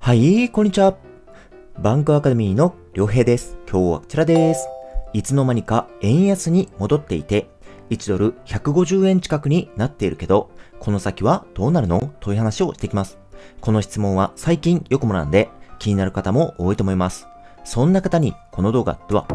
はい、こんにちは。バンクアカデミーの良平です。今日はこちらです。いつの間にか円安に戻っていて、1ドル150円近くになっているけど、この先はどうなるのという話をしてきます。この質問は最近よくもらうんで、気になる方も多いと思います。そんな方にこの動画では、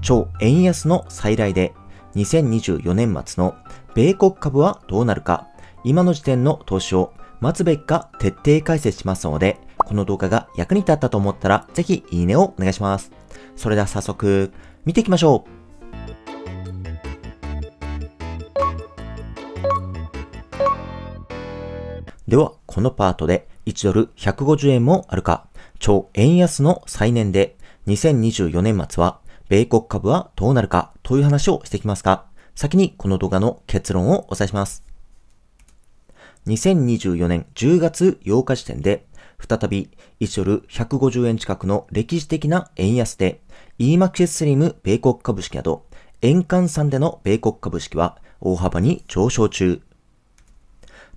超円安の再来で2024年末の米国株はどうなるか、今の時点の投資を待つべきか徹底解説しますので、この動画が役に立ったと思ったら、ぜひいいねをお願いします。それでは早速、見ていきましょう。では、このパートで1ドル150円もあるか、超円安の再燃で、2024年末は米国株はどうなるかという話をしてきますが、先にこの動画の結論をお伝えします。2024年10月8日時点で、再び1ドル150円近くの歴史的な円安で、EMAX スリム米国株式など、円換算での米国株式は大幅に上昇中。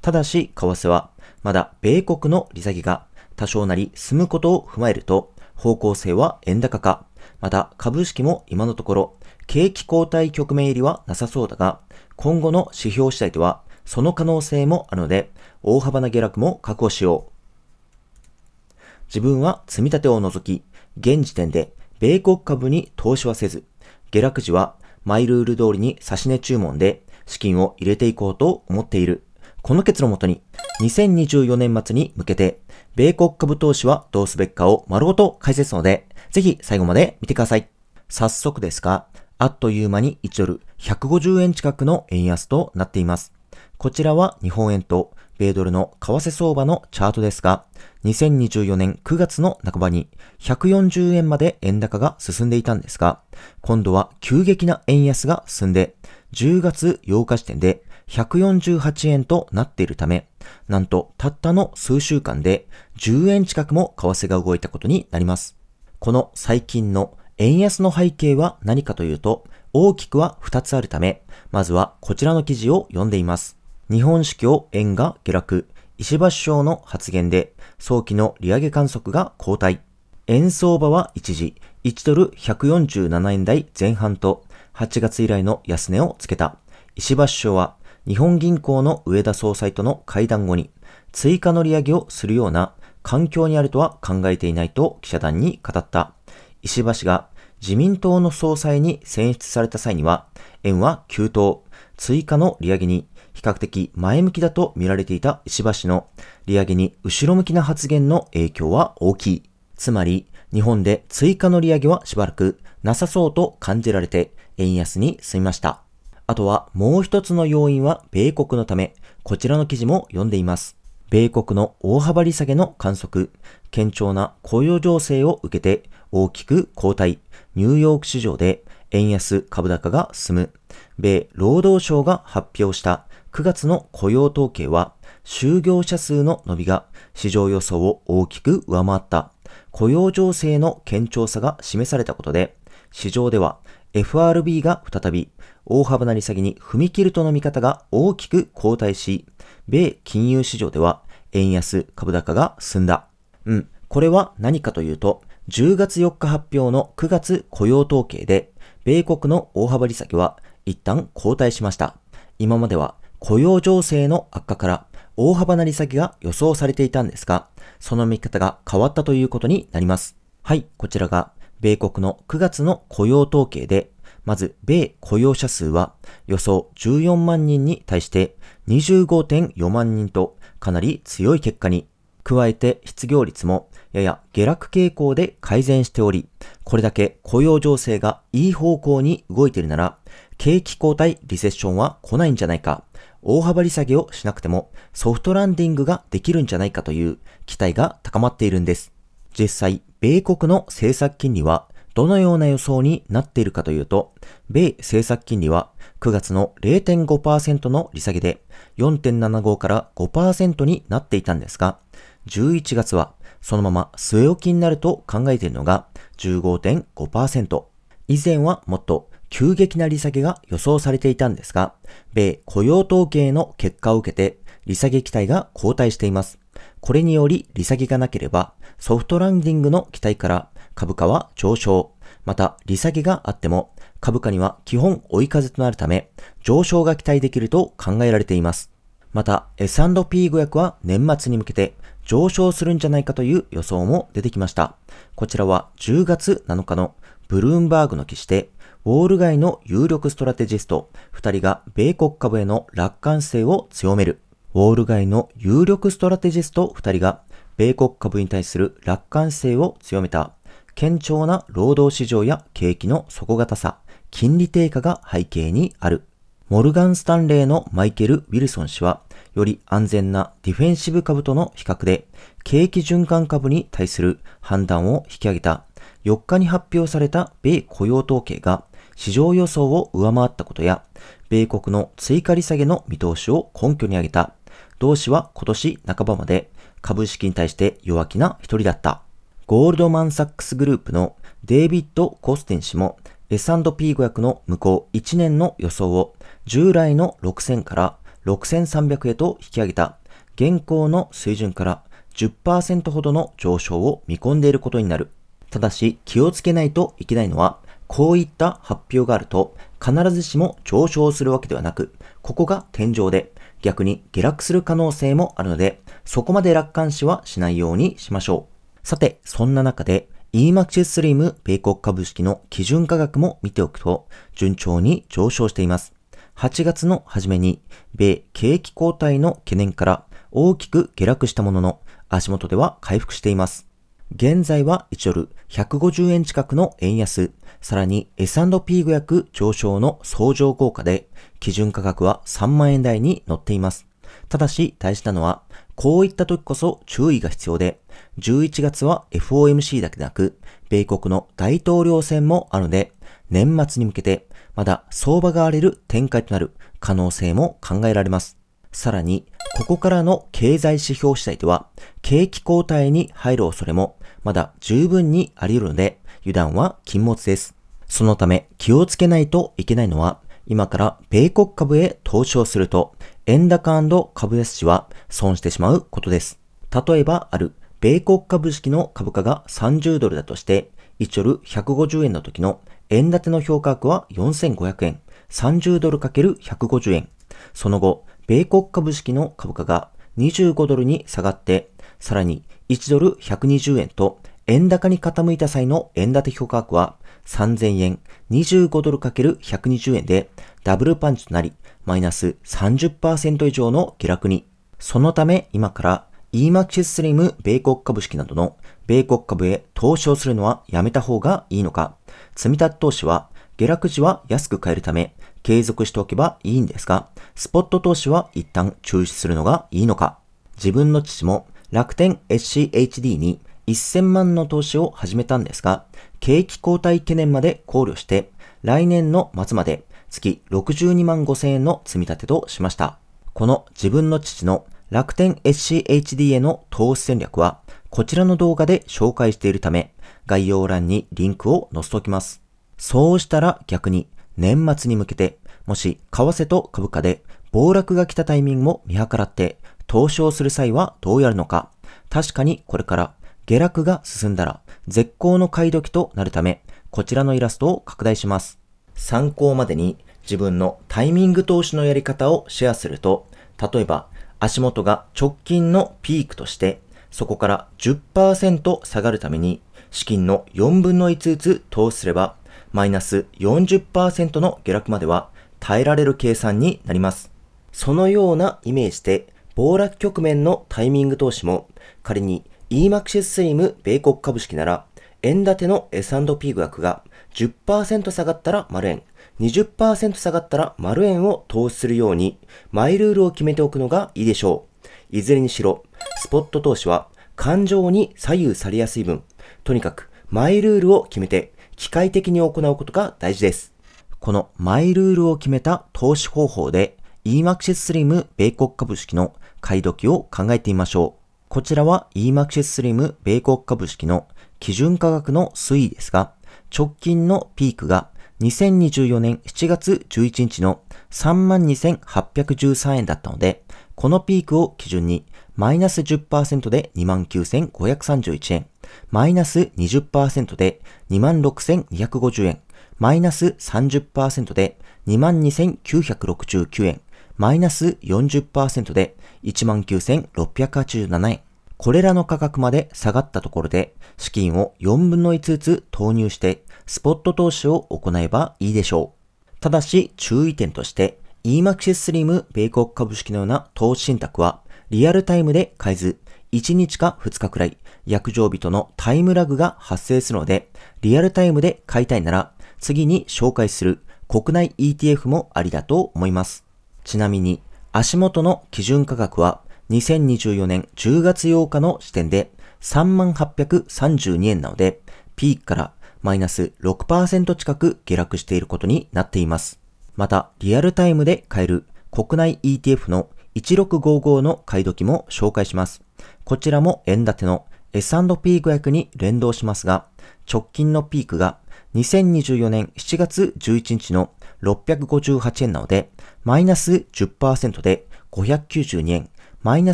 ただし、為替は、まだ米国の利下げが多少なり進むことを踏まえると、方向性は円高か、また、株式も今のところ、景気後退局面入りはなさそうだが、今後の指標次第では、その可能性もあるので、大幅な下落も確保しよう。自分は積み立てを除き、現時点で米国株に投資はせず、下落時はマイルール通りに差し値注文で資金を入れていこうと思っている。この結論をもとに、2024年末に向けて米国株投資はどうすべきかを丸ごと解説ので、ぜひ最後まで見てください。早速ですが、あっという間に1ドル150円近くの円安となっています。こちらは日本円と米ドルの為替相場のチャートですが、2024年9月の半ばに140円まで円高が進んでいたんですが、今度は急激な円安が進んで、10月8日時点で148円となっているため、なんとたったの数週間で10円近くも為替が動いたことになります。この最近の円安の背景は何かというと、大きくは2つあるため、まずはこちらの記事を読んでいます。日本市況円が下落、石破首相の発言で早期の利上げ観測が後退。円相場は一時1ドル147円台前半と8月以来の安値をつけた。石破首相は日本銀行の上田総裁との会談後に追加の利上げをするような環境にあるとは考えていないと記者団に語った。石破氏が自民党の総裁に選出された際には、円は急騰、追加の利上げに比較的前向きだと見られていた石破氏の利上げに後ろ向きな発言の影響は大きい。つまり、日本で追加の利上げはしばらくなさそうと感じられて、円安に済みました。あとはもう一つの要因は米国のため、こちらの記事も読んでいます。米国の大幅利下げの観測、堅調な雇用情勢を受けて大きく後退、ニューヨーク市場で円安株高が進む、米労働省が発表した9月の雇用統計は、就業者数の伸びが市場予想を大きく上回った、雇用情勢の堅調さが示されたことで、市場では FRB が再び大幅な利下げに踏み切るとの見方が大きく後退し、米金融市場では円安株高が進んだ。うん、これは何かというと、10月4日発表の9月雇用統計で、米国の大幅利下げは一旦後退しました。今までは雇用情勢の悪化から大幅な利下げが予想されていたんですが、その見方が変わったということになります。はい、こちらが米国の9月の雇用統計で、まず米雇用者数は予想14万人に対して25.4万人とかなり強い結果に、加えて失業率もやや下落傾向で改善しており、これだけ雇用情勢がいい方向に動いているなら、景気交代リセッションは来ないんじゃないか、大幅利下げをしなくてもソフトランディングができるんじゃないかという期待が高まっているんです。実際、米国の政策金利はどのような予想になっているかというと、米政策金利は9月の0.5%の利下げで4.75から5%になっていたんですが、11月はそのまま据え置きになると考えているのが15.5%。以前はもっと急激な利下げが予想されていたんですが、米雇用統計の結果を受けて利下げ期待が後退しています。これにより利下げがなければソフトランディングの期待から株価は上昇、また利下げがあっても株価には基本追い風となるため上昇が期待できると考えられています。また S&P 5 0は年末に向けて上昇するんじゃないかという予想も出てきました。こちらは10月7日のブルームバーグの記事でウォール街の有力ストラテジスト2人が米国株への楽観性を強めるウォール街の有力ストラテジスト2人が米国株に対する楽観性を強めた、堅調な労働市場や景気の底堅さ、金利低下が背景にある。モルガン・スタンレーのマイケル・ウィルソン氏は、より安全なディフェンシブ株との比較で、景気循環株に対する判断を引き上げた。4日に発表された米雇用統計が、市場予想を上回ったことや、米国の追加利下げの見通しを根拠に挙げた。同氏は今年半ばまで株式に対して弱気な一人だった。ゴールドマンサックスグループのデイビッド・コステン氏も S&P500 の向こう1年の予想を従来の6000から6300へと引き上げた現行の水準から10%ほどの上昇を見込んでいることになる。ただし気をつけないといけないのはこういった発表があると必ずしも上昇するわけではなくここが天井で逆に下落する可能性もあるので、そこまで楽観視はしないようにしましょう。さて、そんな中で、EMAX Slim 米国株式の基準価格も見ておくと、順調に上昇しています。8月の初めに、米景気後退の懸念から大きく下落したものの、足元では回復しています。現在は1ドル150円近くの円安、さらに S&P 5 0上昇の相乗効果で、基準価格は3万円台に乗っています。ただし大事なのは、こういった時こそ注意が必要で、11月は FOMC だけでなく、米国の大統領選もあるので、年末に向けて、まだ相場が荒れる展開となる可能性も考えられます。さらに、ここからの経済指標次第では、景気交代に入る恐れも、まだ十分にあり得るので、油断は禁物です。そのため気をつけないといけないのは、今から米国株へ投資をすると、円高株安値は損してしまうことです。例えばある米国株式の株価が30ドルだとして、1ドル150円の時の円建ての評価額は4500円、30ドル ×150 円。その後、米国株式の株価が25ドルに下がって、さらに1ドル120円と円高に傾いた際の円建て評価額は3000円25ドル ×120 円でダブルパンチとなりマイナス30%以上の下落に。そのため今から EMAX Slim 米国株式などの米国株へ投資をするのはやめた方がいいのか積み立て投資は下落時は安く買えるため継続しておけばいいんですが、スポット投資は一旦中止するのがいいのか自分の父も楽天 SCHD に1000万の投資を始めたんですが、景気後退懸念まで考慮して、来年の末まで月62万5千円の積み立てとしました。この自分の父の楽天 SCHD への投資戦略は、こちらの動画で紹介しているため、概要欄にリンクを載せておきます。そうしたら逆に、年末に向けて、もし為替と株価で暴落が来たタイミングも見計らって、投資をする際はどうやるのか、確かにこれから下落が進んだら絶好の買い時となるため、こちらのイラストを拡大します。参考までに自分のタイミング投資のやり方をシェアすると、例えば足元が直近のピークとして、そこから10%下がるために資金の4分の1ずつ投資すれば、マイナス40%の下落までは耐えられる計算になります。そのようなイメージで、暴落局面のタイミング投資も仮に EMAX スリム米国株式なら、円建ての S&P 額が10%下がったら丸円、20%下がったら丸円を投資するように、マイルールを決めておくのがいいでしょう。いずれにしろ、スポット投資は感情に左右されやすい分、とにかくマイルールを決めて機械的に行うことが大事です。このマイルールを決めた投資方法で EMAXIS Slim 米国株式の買い時を考えてみましょう。こちらは EMAX Slim 米国株式の基準価格の推移ですが、直近のピークが2024年7月11日の32,813円だったので、このピークを基準にマイナス10%で29,531円、マイナス20%で26,250円、マイナス30%で22,969円、マイナス40%で19,687円。これらの価格まで下がったところで、資金を4分の1ずつ投入して、スポット投資を行えばいいでしょう。ただし注意点として、EMAXIS SLIM 米国株式のような投資信託は、リアルタイムで買えず、1日か2日くらい、約定日とのタイムラグが発生するので、リアルタイムで買いたいなら、次に紹介する国内 ETF もありだと思います。ちなみに、足元の基準価格は2024年10月8日の時点で3832円なので、ピークからマイナス6%近く下落していることになっています。また、リアルタイムで買える国内 ETF の1655の買い時も紹介します。こちらも円建ての S&P500 に連動しますが、直近のピークが2024年7月11日の658円なので、マイナス10%で592円、マイナ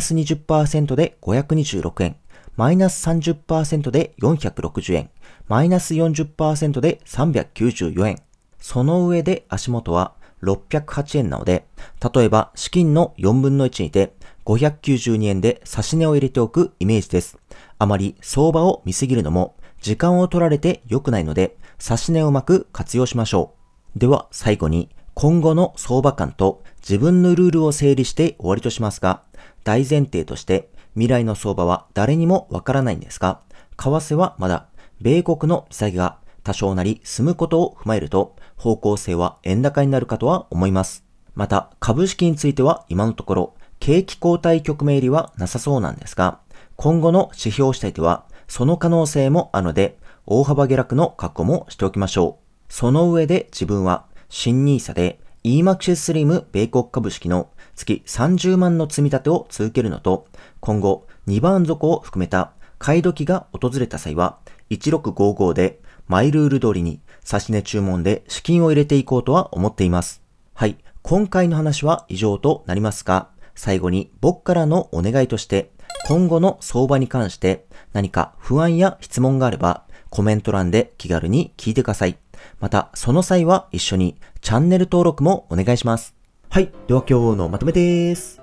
ス20%で526円、マイナス30%で460円、マイナス40%で394円。その上で足元は608円なので、例えば資金の4分の1にて592円で差し値を入れておくイメージです。あまり相場を見すぎるのも時間を取られて良くないので、差し値をうまく活用しましょう。では最後に今後の相場感と自分のルールを整理して終わりとしますが、大前提として未来の相場は誰にもわからないんですが、為替はまだ米国の利下げが多少なり済むことを踏まえると方向性は円高になるかとは思います。また株式については今のところ景気後退局面入りはなさそうなんですが、今後の指標主体ではその可能性もあるので大幅下落の確保もしておきましょう。その上で自分は新 nisa で EMAX スリム米国株式の月30万の積み立てを続けるのと、今後2番底を含めた買い時が訪れた際は、1655でマイルール通りに差し値注文で資金を入れていこうとは思っています。はい、今回の話は以上となりますが、最後に僕からのお願いとして、今後の相場に関して何か不安や質問があれば、コメント欄で気軽に聞いてください。また、その際は一緒にチャンネル登録もお願いします。はい。では今日のまとめです。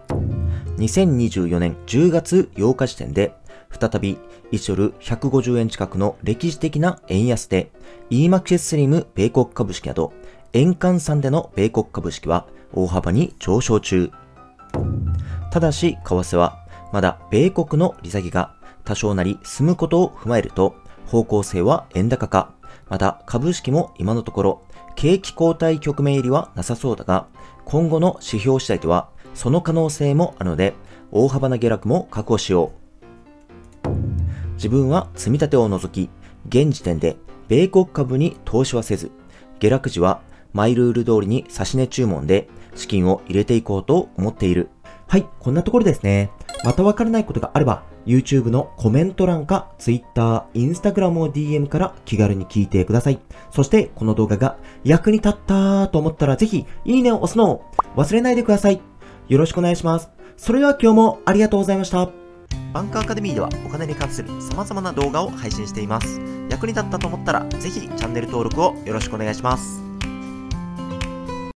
2024年10月8日時点で、再び1ドル150円近くの歴史的な円安で、EMAX スリム米国株式など、円換算での米国株式は大幅に上昇中。ただし、為替は、まだ米国の利下げが多少なり進むことを踏まえると、方向性は円高か、また株式も今のところ景気後退局面入りはなさそうだが、今後の指標次第ではその可能性もあるので、大幅な下落も確保しよう。自分は積み立てを除き、現時点で米国株に投資はせず、下落時はマイルール通りに差し値注文で資金を入れていこうと思っている。はい、こんなところですね。またわからないことがあれば、YouTube のコメント欄か Twitter、Instagram を DM から気軽に聞いてください。そしてこの動画が役に立ったと思ったらぜひいいねを押すのを忘れないでください。よろしくお願いします。それでは今日もありがとうございました。バンクアカデミーではお金に関する様々な動画を配信しています。役に立ったと思ったらぜひチャンネル登録をよろしくお願いします。